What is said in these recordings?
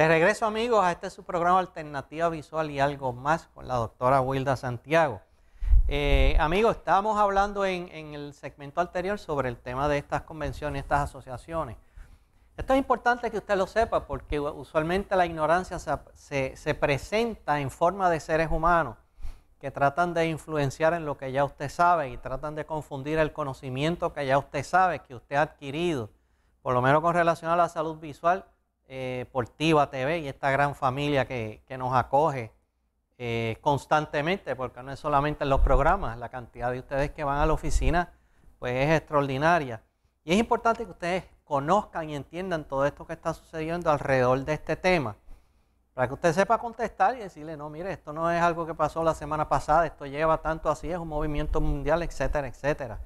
De regreso amigos a este su programa Alternativa Visual y algo más con la doctora Wilda Santiago. Eh, amigos, estábamos hablando en, el segmento anterior sobre el tema de estas convenciones, estas asociaciones. Esto es importante que usted lo sepa porque usualmente la ignorancia se presenta en forma de seres humanos que tratan de influenciar en lo que ya usted sabe y tratan de confundir el conocimiento que ya usted sabe, que usted ha adquirido, por lo menos con relación a la salud visual, eh, por TV y esta gran familia que, nos acoge eh, constantemente, porque no es solamente en los programas, la cantidad de ustedes que van a la oficina pues es extraordinaria. Y es importante que ustedes conozcan y entiendan todo esto que está sucediendo alrededor de este tema, para que usted sepa contestar y decirle, no, mire, esto no es algo que pasó la semana pasada, esto lleva tanto así, es un movimiento mundial, etcétera, etcétera.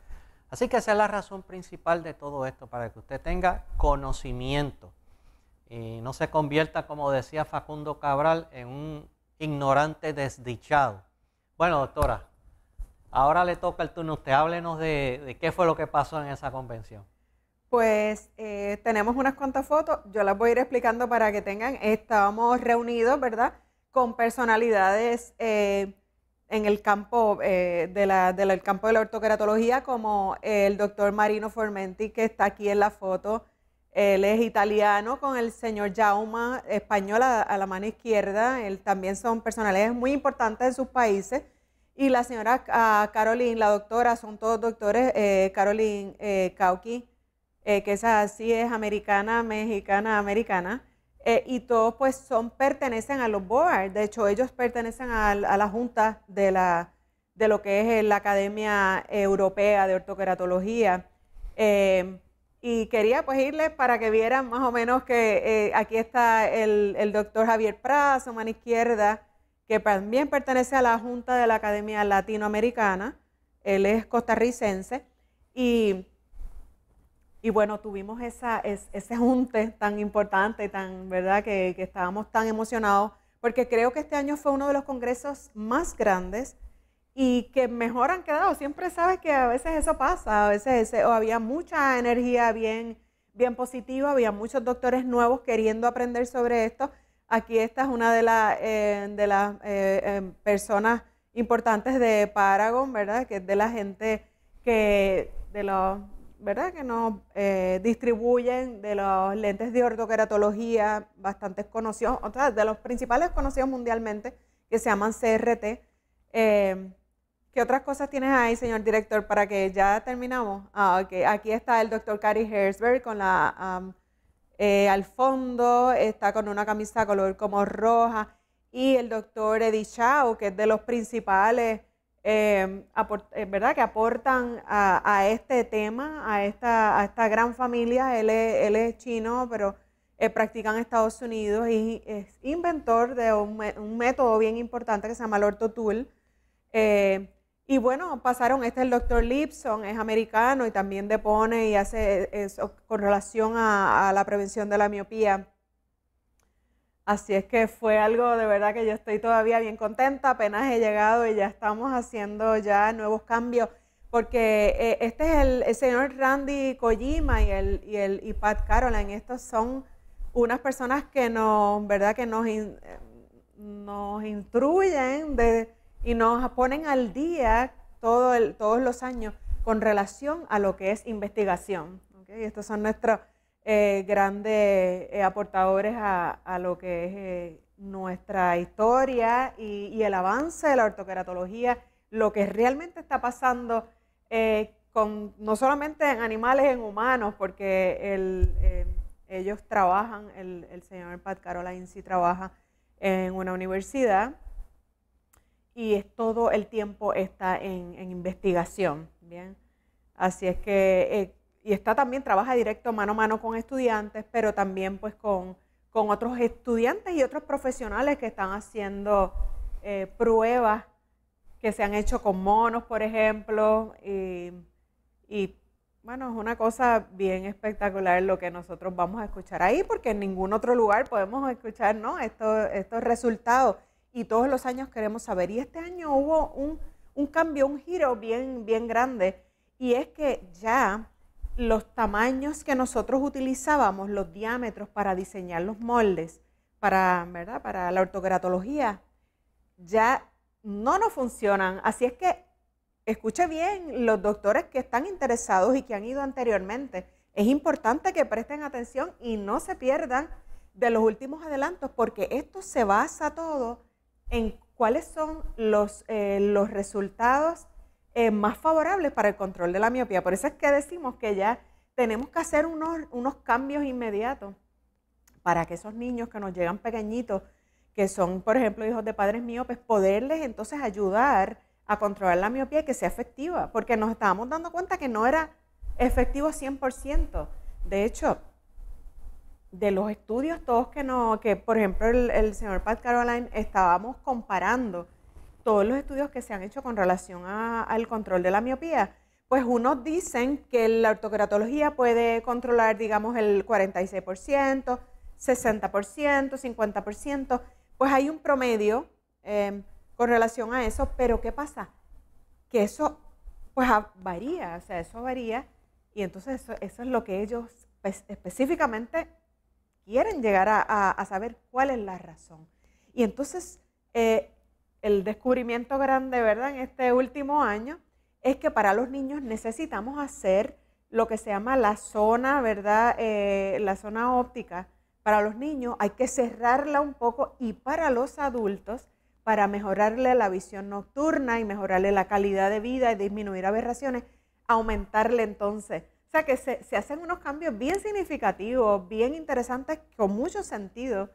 Así que esa es la razón principal de todo esto, para que usted tenga conocimiento y no se convierta, como decía Facundo Cabral, en un ignorante desdichado. Bueno, doctora, ahora le toca el turno. Usted háblenos de, qué fue lo que pasó en esa convención. Pues eh, tenemos unas cuantas fotos, yo las voy a ir explicando para que tengan. Estábamos reunidos, ¿verdad? Con personalidades eh, en el campo, eh, de la, del campo de la ortocratología, como el doctor Marino Formenti, que está aquí en la foto, él es italiano con el señor Jauma, español a, la mano izquierda. Él también son personalidades muy importantes en sus países. Y la señora ah, Caroline, la doctora, son todos doctores. Eh, Caroline Cauqui, eh, eh, que esa sí es americana, mexicana, americana. Eh, y todos pues son, pertenecen a los boards, de hecho ellos pertenecen a, la junta de, la, de lo que es la Academia Europea de Ortoqueratología. Y quería pues irles para que vieran más o menos que eh, aquí está el, doctor Javier prazo mano izquierda, que también pertenece a la Junta de la Academia Latinoamericana. Él es costarricense. Y, y bueno, tuvimos esa, ese junte tan importante, tan, ¿verdad? Que, que estábamos tan emocionados, porque creo que este año fue uno de los congresos más grandes y que mejor han quedado. Siempre sabes que a veces eso pasa, a veces ese, o había mucha energía bien, bien positiva, había muchos doctores nuevos queriendo aprender sobre esto. Aquí esta es una de, la, eh, de las eh, eh, personas importantes de Paragon, ¿verdad? Que es de la gente que, de los, ¿verdad? Que nos distribuyen de los lentes de ortoqueratología bastantes conocidos, de los principales conocidos mundialmente, que se llaman CRT. ¿Qué otras cosas tienes ahí, señor director, para que ya terminamos? Ah, Aquí está el doctor Cary Herzberg con la eh, al fondo, está con una camisa color como roja. Y el doctor Eddie Chao, que es de los principales, em, eh, ¿verdad?, que aportan a, este tema, a esta, esta gran familia. Él es, chino, pero eh, practica en Estados Unidos y es inventor de un, método bien importante que se llama el orto Eh, y bueno, pasaron, este es el doctor Lipson, es americano y también depone y hace eso con relación a, la prevención de la miopía. Así es que fue algo de verdad que yo estoy todavía bien contenta, apenas he llegado y ya estamos haciendo ya nuevos cambios, porque eh, este es el, señor Randy Kojima y, el, y, el, y Pat Caroline, estos son unas personas que nos, ¿verdad? Que nos, nos instruyen de y nos ponen al día todo todos los años con relación a lo que es investigación. ¿okay? Estos son nuestros eh, grandes eh, aportadores a, lo que es eh, nuestra historia y, el avance de la ortoqueratología, lo que realmente está pasando no solamente en animales, en humanos, porque ellos trabajan, el, señor Pat Carola Insi trabaja en una universidad y es, todo el tiempo está en, en investigación. Bien, así es que, eh, y está también, trabaja directo mano a mano con estudiantes, pero también pues con, con otros estudiantes y otros profesionales que están haciendo eh, pruebas que se han hecho con monos, por ejemplo, y, y bueno, es una cosa bien espectacular lo que nosotros vamos a escuchar ahí, porque en ningún otro lugar podemos escuchar ¿no? estos, estos resultados y todos los años queremos saber. Y este año hubo un, cambio, un giro bien, bien grande y es que ya los tamaños que nosotros utilizábamos, los diámetros para diseñar los moldes, para, ¿verdad? para la ortogratología, ya no nos funcionan. Así es que escuche bien los doctores que están interesados y que han ido anteriormente. Es importante que presten atención y no se pierdan de los últimos adelantos, porque esto se basa todo en cuáles son los, eh, los resultados eh, más favorables para el control de la miopía. Por eso es que decimos que ya tenemos que hacer unos, cambios inmediatos para que esos niños que nos llegan pequeñitos, que son, por ejemplo, hijos de padres miopes, poderles entonces ayudar a controlar la miopía y que sea efectiva, porque nos estábamos dando cuenta que no era efectivo 100%. De hecho, de los estudios, todos que no, que por ejemplo el, señor Pat Caroline estábamos comparando todos los estudios que se han hecho con relación al control de la miopía, pues unos dicen que la ortocratología puede controlar, digamos, el 46%, 60%, 50%, pues hay un promedio em, con relación a eso, pero ¿qué pasa? Que eso pues varía, o sea, eso varía y entonces eso es lo que ellos pues, específicamente quieren llegar a, saber cuál es la razón. Y entonces eh, el descubrimiento grande, ¿verdad?, en este último año es que para los niños necesitamos hacer lo que se llama la zona, ¿verdad?, eh, la zona óptica. Para los niños hay que cerrarla un poco y para los adultos para mejorarle la visión nocturna y mejorarle la calidad de vida y disminuir aberraciones, aumentarle entonces sea que se, hacen unos cambios bien significativos, bien interesantes, con mucho sentido,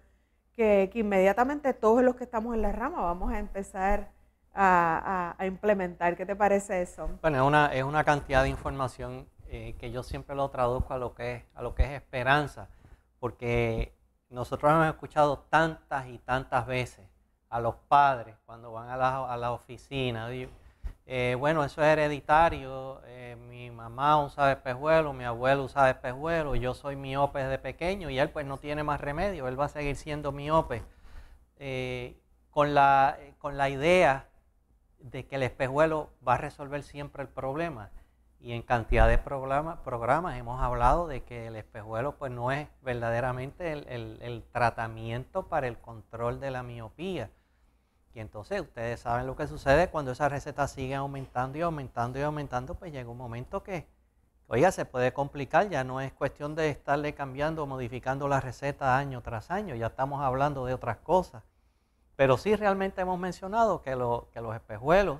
que, inmediatamente todos los que estamos en la rama vamos a empezar a, implementar. ¿Qué te parece eso? Bueno, es una, es una cantidad de información eh, que yo siempre lo traduzco a lo que es, a lo que es esperanza, porque nosotros hemos escuchado tantas y tantas veces a los padres cuando van a la a la oficina. Eh, bueno, eso es hereditario. Eh, mi mamá usa espejuelo, mi abuelo usa espejuelo, yo soy miope de pequeño y él pues no tiene más remedio, él va a seguir siendo miope. Eh, con, la, idea de que el espejuelo va a resolver siempre el problema. Y en cantidad de programas hemos hablado de que el espejuelo pues no es verdaderamente el tratamiento para el control de la miopía y entonces ustedes saben lo que sucede cuando esa receta sigue aumentando y aumentando y aumentando, pues llega un momento que, oiga, se puede complicar, ya no es cuestión de estarle cambiando, modificando la receta año tras año, ya estamos hablando de otras cosas. Pero sí realmente hemos mencionado que, lo, que los espejuelos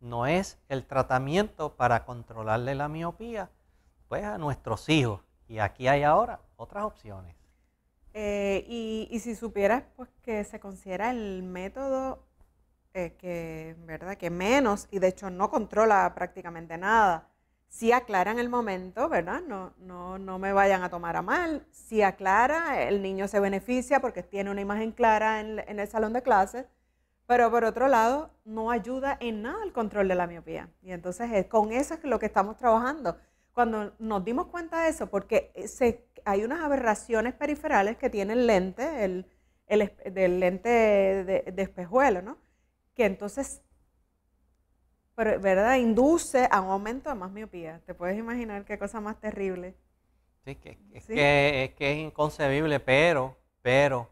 no es el tratamiento para controlarle la miopía, pues a nuestros hijos. Y aquí hay ahora otras opciones. Eh, y, si supieras pues, que se considera el método eh, que, ¿verdad? que menos, y de hecho no controla prácticamente nada, si aclara en el momento, ¿verdad? No, no, me vayan a tomar a mal. Si aclara, el niño se beneficia porque tiene una imagen clara en, el salón de clases, pero por otro lado, no ayuda en nada al control de la miopía. Y entonces con eso es lo que estamos trabajando. Cuando nos dimos cuenta de eso, porque se hay unas aberraciones periferales que tiene el lente, el, el lente de, despejuelo, espejuelo, ¿no? Que entonces, ¿verdad? Induce a un aumento de más miopía. ¿Te puedes imaginar qué cosa más terrible? Sí, que, es, Que, es inconcebible, pero, pero,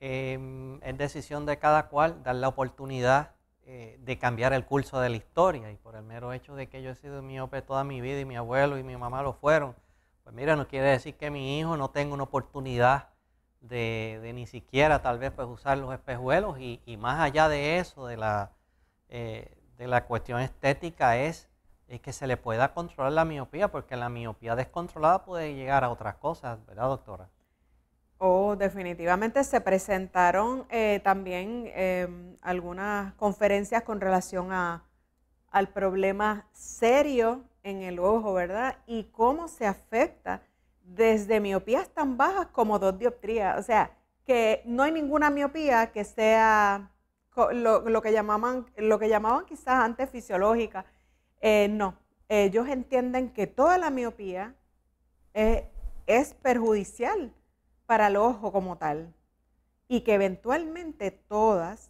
em, es decisión de cada cual dar la oportunidad eh, de cambiar el curso de la historia. Y por el mero hecho de que yo he sido miope toda mi vida y mi abuelo y mi mamá lo fueron, pues mira, no quiere decir que mi hijo no tenga una oportunidad de, ni siquiera tal vez pues, usar los espejuelos y, más allá de eso, de la, eh, de la cuestión estética es, que se le pueda controlar la miopía, porque la miopía descontrolada puede llegar a otras cosas, ¿verdad doctora? Oh, definitivamente se presentaron eh, también em, algunas conferencias con relación al problema serio en el ojo, ¿verdad? Y cómo se afecta desde miopías tan bajas como dos dioptrías. O sea, que no hay ninguna miopía que sea lo, que, llamaban, lo que llamaban quizás antes fisiológica. Eh, no, ellos entienden que toda la miopía es perjudicial para el ojo como tal y que eventualmente todas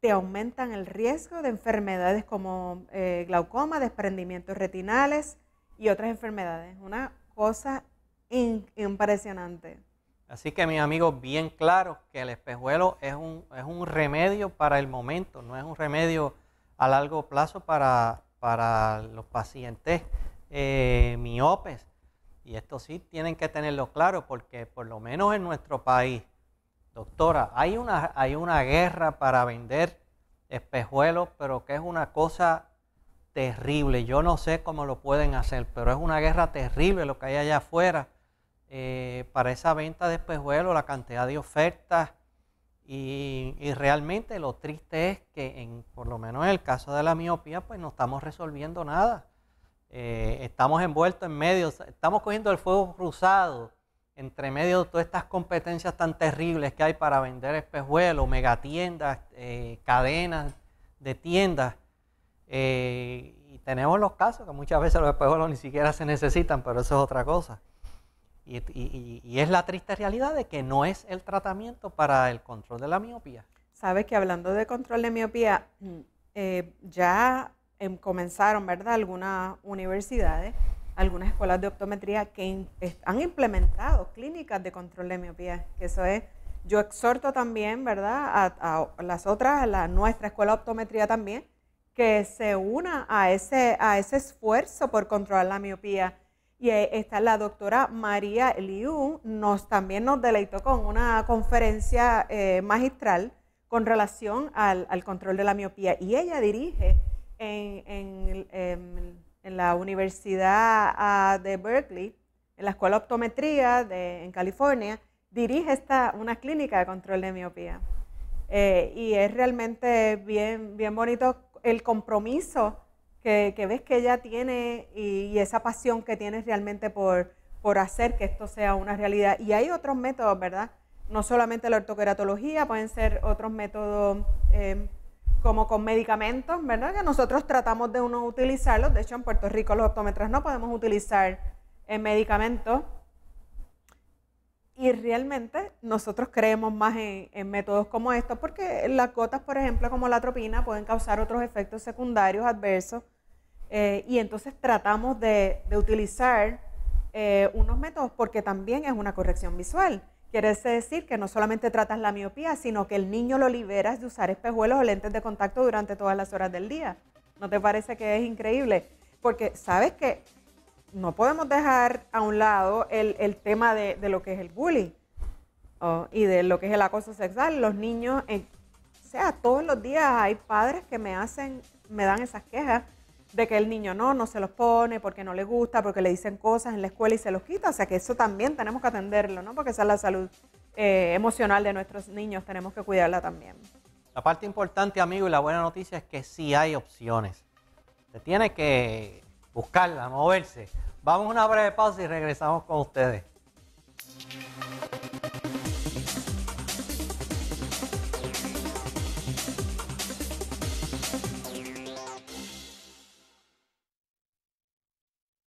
te aumentan el riesgo de enfermedades como eh, glaucoma, desprendimientos retinales y otras enfermedades. Una cosa impresionante. Así que mis amigos, bien claro que el espejuelo es un, es un remedio para el momento, no es un remedio a largo plazo para, los pacientes eh, miopes. Y esto sí tienen que tenerlo claro porque por lo menos en nuestro país, Doctora, hay una, hay una guerra para vender espejuelos, pero que es una cosa terrible. Yo no sé cómo lo pueden hacer, pero es una guerra terrible lo que hay allá afuera eh, para esa venta de espejuelos, la cantidad de ofertas. Y, realmente lo triste es que, en, por lo menos en el caso de la miopía, pues no estamos resolviendo nada. Eh, estamos envueltos en medio, estamos cogiendo el fuego cruzado entre medio de todas estas competencias tan terribles que hay para vender espejuelos, megatiendas, eh, cadenas de tiendas, eh, y tenemos los casos que muchas veces los espejuelos ni siquiera se necesitan, pero eso es otra cosa. Y, es la triste realidad de que no es el tratamiento para el control de la miopía. Sabes que hablando de control de miopía, mm, eh, ya em, comenzaron, ¿verdad? Algunas universidades algunas escuelas de optometría que han implementado clínicas de control de miopía, que eso es, yo exhorto también, ¿verdad?, a, las otras, a nuestra escuela de optometría también, que se una a ese, a ese esfuerzo por controlar la miopía. Y está la doctora María Liu, nos, también nos deleitó con una conferencia eh, magistral con relación al, al, control de la miopía. Y ella dirige en, en, en en la Universidad ah, de Berkeley, en la Escuela de Optometría de, en California, dirige esta, una clínica de control de miopía. Eh, y es realmente bien, bien bonito el compromiso que, ves que ella tiene y, esa pasión que tiene realmente por, por hacer que esto sea una realidad. Y hay otros métodos, ¿verdad? No solamente la ortoqueratología, pueden ser otros métodos eh, como con medicamentos, ¿verdad? Que nosotros tratamos de no utilizarlos. De hecho, en Puerto Rico los optómetras no podemos utilizar eh, medicamentos. Y realmente nosotros creemos más en, métodos como estos porque las gotas, por ejemplo, como la tropina, pueden causar otros efectos secundarios adversos. Eh, y entonces tratamos de, utilizar eh, unos métodos porque también es una corrección visual. Quiere decir que no solamente tratas la miopía, sino que el niño lo liberas de usar espejuelos o lentes de contacto durante todas las horas del día. ¿No te parece que es increíble? Porque sabes que no podemos dejar a un lado el, tema de, lo que es el bullying oh, y de lo que es el acoso sexual. Los niños, o sea, todos los días hay padres que me hacen, me dan esas quejas de que el niño no, no se los pone porque no le gusta, porque le dicen cosas en la escuela y se los quita. O sea que eso también tenemos que atenderlo, ¿no? Porque esa es la salud eh, emocional de nuestros niños, tenemos que cuidarla también. La parte importante, amigo, y la buena noticia es que sí hay opciones. Se tiene que buscarla, moverse. Vamos a una breve pausa y regresamos con ustedes.